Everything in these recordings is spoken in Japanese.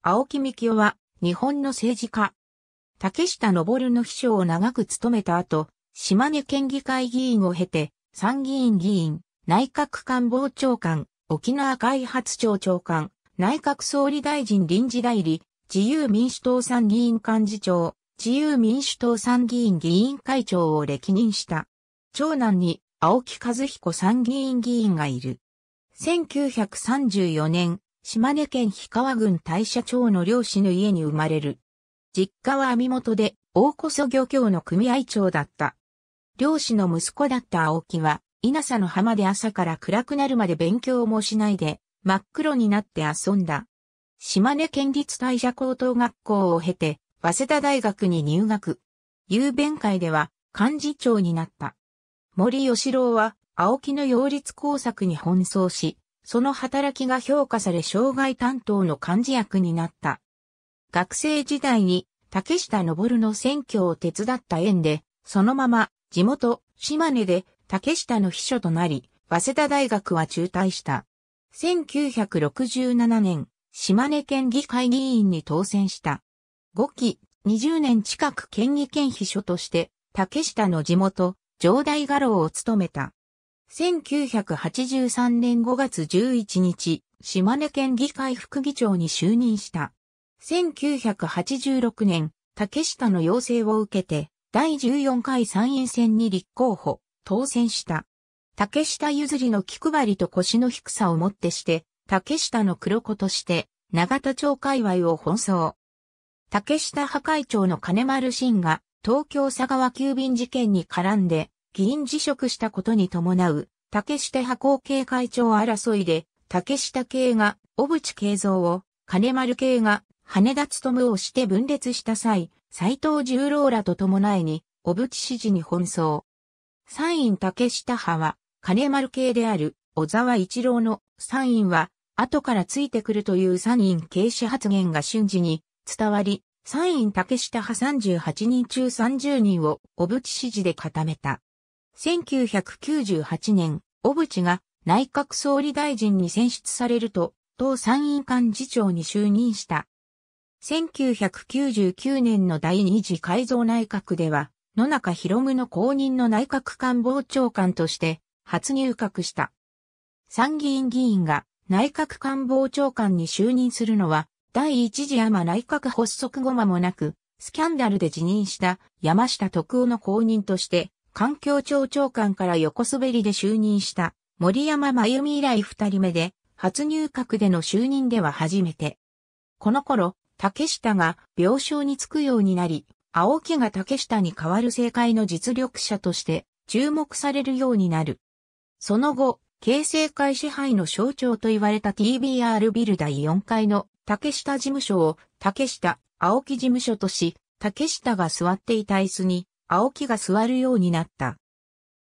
青木幹夫は、日本の政治家。竹下登の秘書を長く務めた後、島根県議会議員を経て、参議院議員、内閣官房長官、沖縄開発庁長官、内閣総理大臣臨時代理、自由民主党参議院幹事長、自由民主党参議院議員会長を歴任した。長男に青木和彦参議院議員がいる。1934年、島根県氷川郡大社町の漁師の家に生まれる。実家は網元で、大こそ漁協の組合長だった。漁師の息子だった青木は、稲佐の浜で朝から暗くなるまで勉強もしないで、真っ黒になって遊んだ。島根県立大社高等学校を経て、早稲田大学に入学。雄弁会では、幹事長になった。森吉郎は、青木の擁立工作に奔走し、その働きが評価され障害担当の幹事役になった。学生時代に竹下登の選挙を手伝った縁で、そのまま地元島根で竹下の秘書となり、早稲田大学は中退した。1967年、島根県議会議員に当選した。5期、20年近く県議県秘書として、竹下の地元、上大画廊を務めた。1983年5月11日、島根県議会副議長に就任した。1986年、竹下の要請を受けて、第14回参院選に立候補、当選した。竹下譲りの気配りと腰の低さをもってして、竹下の黒子として、長田町界隈を奔走。竹下破壊長の金丸信が、東京佐川急便事件に絡んで、議員辞職したことに伴う、竹下派後継会長争いで、竹下系が小渕慶三を、金丸系が羽田勤をして分裂した際、斎藤十郎らと伴いに、小渕支持に奔走。参院竹下派は、金丸系である小沢一郎の参院は、後からついてくるという参院軽視発言が瞬時に伝わり、参院竹下派38人中30人を小渕支持で固めた。1998年、小渕が内閣総理大臣に選出されると、党参院幹事長に就任した。1999年の第二次改造内閣では、野中博夢の後任の内閣官房長官として初入閣した。参議院議員が内閣官房長官に就任するのは、第一次山内閣発足後間もなく、スキャンダルで辞任した山下徳夫の後任として環境庁長官から横滑りで就任した森山真由美以来二人目で、初入閣での就任では初めて。この頃、竹下が病床につくようになり、青木が竹下に代わる政界の実力者として注目されるようになる。その後、形成会支配の象徴と言われた TBR ビル第4階の竹下事務所を竹下、青木事務所とし、竹下が座っていた椅子に青木が座るようになった。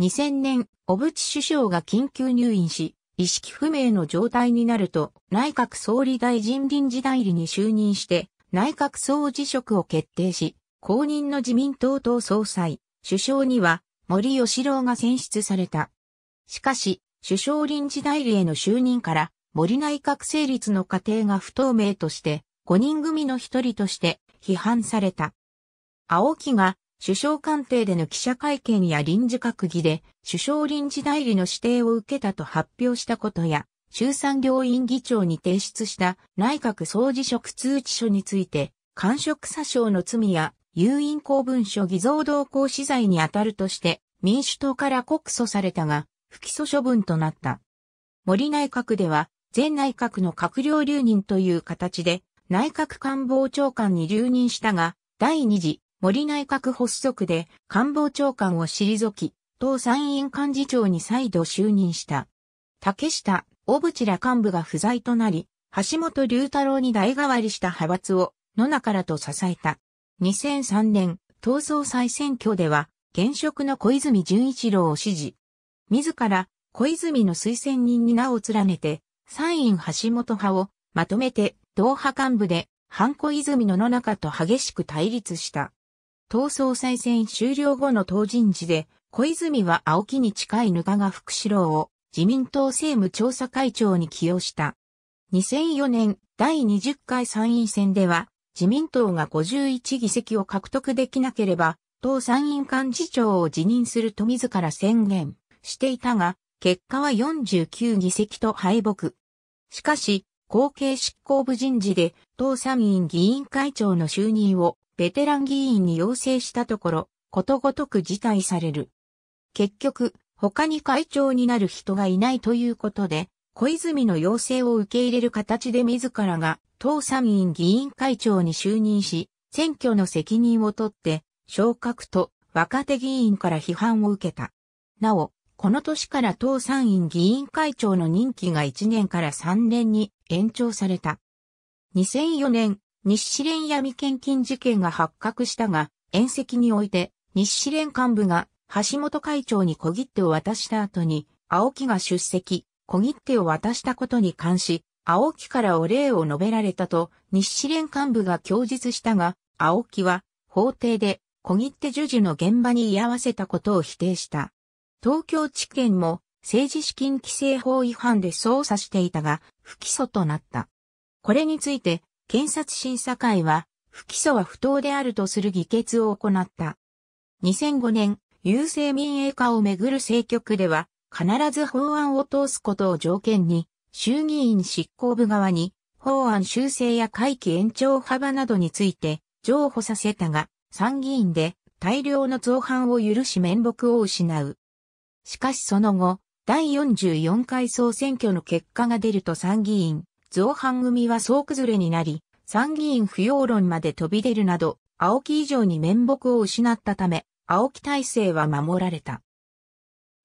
2000年、小渕首相が緊急入院し、意識不明の状態になると、内閣総理大臣臨時代理に就任して、内閣総辞職を決定し、公認の自民党党総裁、首相には森喜朗が選出された。しかし、首相臨時代理への就任から、森内閣成立の過程が不透明として、5人組の一人として批判された。青木が首相官邸での記者会見や臨時閣議で、首相臨時代理の指定を受けたと発表したことや、衆参両院議長に提出した内閣総辞職通知書について、官職詐称の罪や、有印公文書偽造同行資材に当たるとして、民主党から告訴されたが、不起訴処分となった。森内閣では、前内閣の閣僚留任という形で、内閣官房長官に留任したが、第二次森内閣発足で官房長官を退き、党参院幹事長に再度就任した。竹下、小渕ら幹部が不在となり、橋本龍太郎に代替わりした派閥を野中らと支えた。2003年、党総裁選挙では、現職の小泉純一郎を支持。自ら、小泉の推薦人に名を連ねて、参院橋本派をまとめて、同派幹部で、半小泉の野中と激しく対立した。党総裁選終了後の党人事で、小泉は青木に近い額賀福志郎を自民党政務調査会長に起用した。2004年第20回参院選では、自民党が51議席を獲得できなければ、党参院幹事長を辞任すると自ら宣言していたが、結果は49議席と敗北。しかし、後継執行部人事で、党参院議員会長の就任をベテラン議員に要請したところ、ことごとく辞退される。結局、他に会長になる人がいないということで、小泉の要請を受け入れる形で自らが党参院議員会長に就任し、選挙の責任を取って、昇格と若手議員から批判を受けた。なお、この年から党参院議員会長の任期が1年から3年に延長された。2004年、日試連闇献金事件が発覚したが、宴席において、日試連幹部が橋本会長に小切手を渡した後に、青木が出席、小切手を渡したことに関し、青木からお礼を述べられたと、日試連幹部が供述したが、青木は、法廷で、小切手授受の現場に居合わせたことを否定した。東京地検も、政治資金規正法違反で捜査していたが、不起訴となった。これについて、検察審査会は、不起訴は不当であるとする議決を行った。2005年、郵政民営化をめぐる政局では、必ず法案を通すことを条件に、衆議院執行部側に、法案修正や会期延長幅などについて、譲歩させたが、参議院で大量の造反を許し面目を失う。しかしその後、第44回総選挙の結果が出ると参議院、造反組は総崩れになり、参議院不要論まで飛び出るなど、青木以上に面目を失ったため、青木体制は守られた。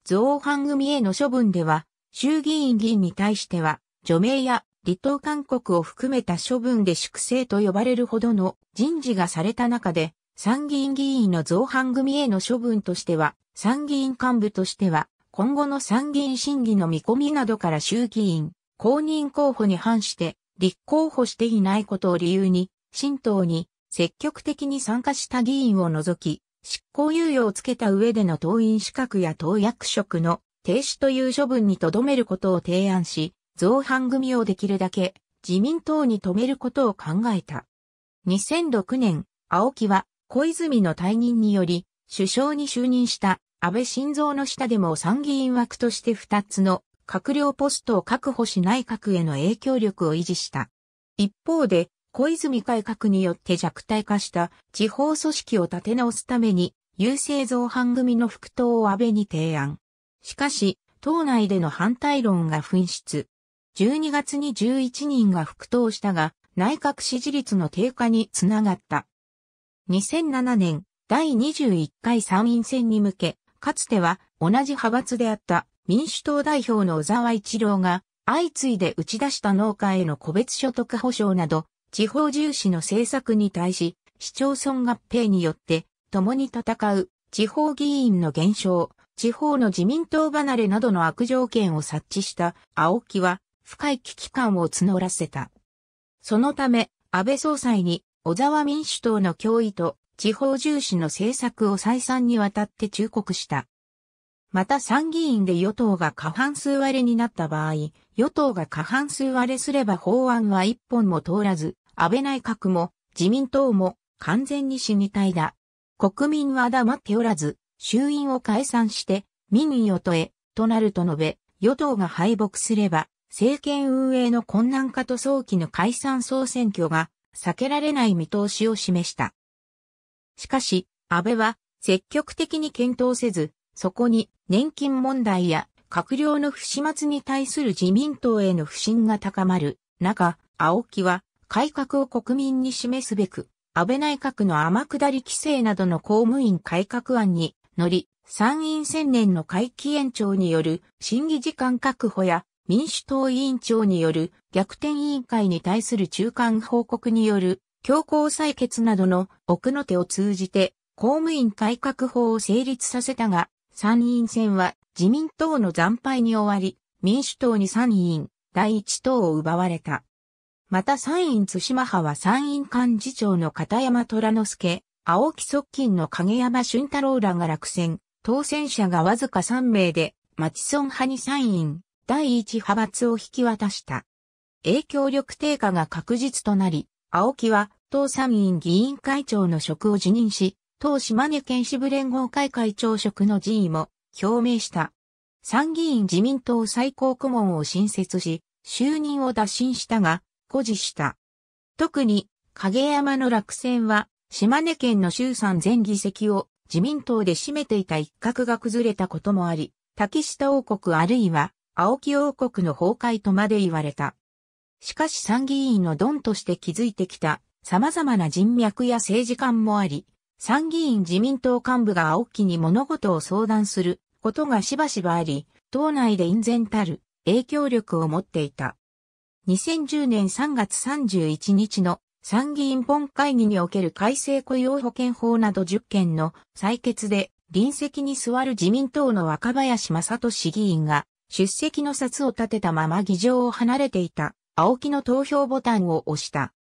造反組への処分では、衆議院議員に対しては、除名や離党勧告を含めた処分で粛清と呼ばれるほどの人事がされた中で、参議院議員の造反組への処分としては、参議院幹部としては、今後の参議院審議の見込みなどから衆議院公認候補に反して立候補していないことを理由に、新党に積極的に参加した議員を除き、執行猶予をつけた上での党員資格や党役職の停止という処分にとどめることを提案し、造反組をできるだけ自民党に止めることを考えた。2006年、青木は小泉の退任により首相に就任した安倍晋三の下でも参議院枠として2つの閣僚ポストを確保し内閣への影響力を維持した。一方で、小泉改革によって弱体化した地方組織を立て直すために、優勢造反組の復党を安倍に提案。しかし、党内での反対論が紛失。12月に11人が復党したが、内閣支持率の低下につながった。2007年、第21回参院選に向け、かつては同じ派閥であった民主党代表の小沢一郎が、相次いで打ち出した農家への個別所得保障など、地方重視の政策に対し、市町村合併によって、共に戦う、地方議員の減少、地方の自民党離れなどの悪条件を察知した青木は、深い危機感を募らせた。そのため、安倍総裁に、小沢民主党の脅威と、地方重視の政策を再三にわたって忠告した。また参議院で与党が過半数割れになった場合、与党が過半数割れすれば法案は一本も通らず、安倍内閣も自民党も完全に死に体だ。国民は黙っておらず、衆院を解散して民をとえ、となると述べ、与党が敗北すれば政権運営の困難化と早期の解散総選挙が避けられない見通しを示した。しかし、安倍は積極的に検討せず、そこに年金問題や閣僚の不始末に対する自民党への不信が高まる中、青木は改革を国民に示すべく、安倍内閣の天下り規制などの公務員改革案に乗り、参院千年の会期延長による審議時間確保や民主党委員長による逆転委員会に対する中間報告による強行採決などの奥の手を通じて公務員改革法を成立させたが、参院選は自民党の惨敗に終わり、民主党に参院、第一党を奪われた。また参院津島派は参院幹事長の片山虎之助、青木側近の影山俊太郎らが落選、当選者がわずか3名で、町村派に参院、第一派閥を引き渡した。影響力低下が確実となり、青木は、党参院議員会長の職を辞任し、当島根県支部連合会会長職の辞意も表明した。参議院自民党最高顧問を新設し、就任を打診したが、誇示した。特に、影山の落選は、島根県の衆参全議席を自民党で占めていた一角が崩れたこともあり、竹下王国あるいは青木王国の崩壊とまで言われた。しかし参議院のドンとして築いてきた様々な人脈や政治観もあり、参議院自民党幹部が青木に物事を相談することがしばしばあり、党内で隠然たる影響力を持っていた。2010年3月31日の参議院本会議における改正雇用保険法など10件の採決で臨席に座る自民党の若林正俊議員が出席の札を立てたまま議場を離れていた青木の投票ボタンを押した。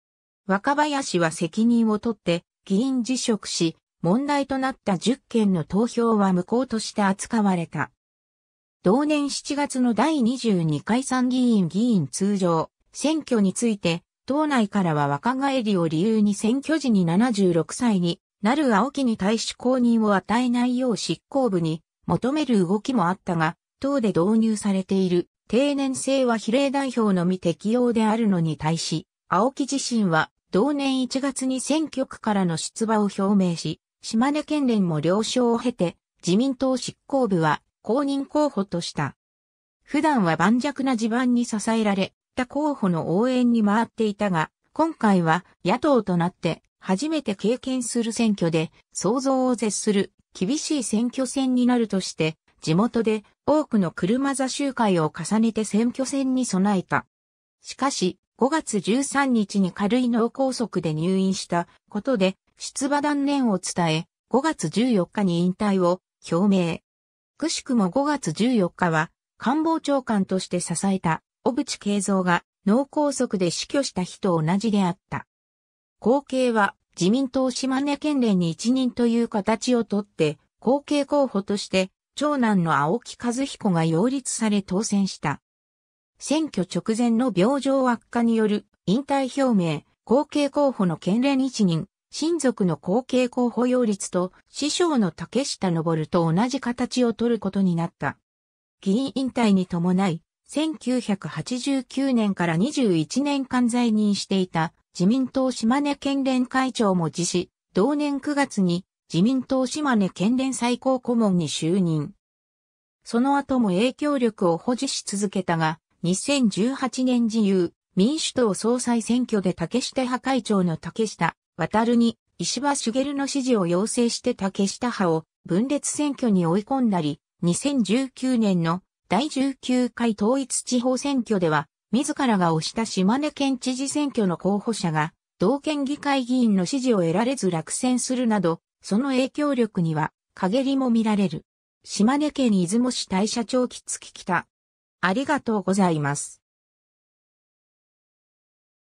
若林は責任を取って議員辞職し、問題となった10件の投票は無効として扱われた。同年7月の第22回参議院議員通常選挙について、党内からは若返りを理由に選挙時に76歳になる青木に対し公認を与えないよう執行部に求める動きもあったが、党で導入されている定年制は比例代表のみ適用であるのに対し、青木自身は同年1月に選挙区からの出馬を表明し、島根県連も了承を経て、自民党執行部は公認候補とした。普段は盤石な地盤に支えられた候補の応援に回っていたが、今回は野党となって初めて経験する選挙で想像を絶する厳しい選挙戦になるとして、地元で多くの車座集会を重ねて選挙戦に備えた。しかし、5月13日に軽い脳梗塞で入院したことで出馬断念を伝え、5月14日に引退を表明。くしくも5月14日は官房長官として支えた小渕恵三が脳梗塞で死去した日と同じであった。後継は自民党島根県連に一任という形をとって、後継候補として長男の青木和彦が擁立され当選した。選挙直前の病状悪化による引退表明、後継候補の県連一任、親族の後継候補擁立と師匠の竹下登と同じ形を取ることになった。議員引退に伴い、1989年から21年間在任していた自民党島根県連会長も辞し、同年9月に自民党島根県連最高顧問に就任。その後も影響力を保持し続けたが、2018年自由、民主党総裁選挙で竹下派会長の竹下、渡に石破茂の支持を要請して竹下派を分裂選挙に追い込んだり、2019年の第19回統一地方選挙では、自らが推した島根県知事選挙の候補者が、同県議会議員の支持を得られず落選するなど、その影響力には、陰りも見られる。島根県出雲市大社町きき北、ありがとうございます。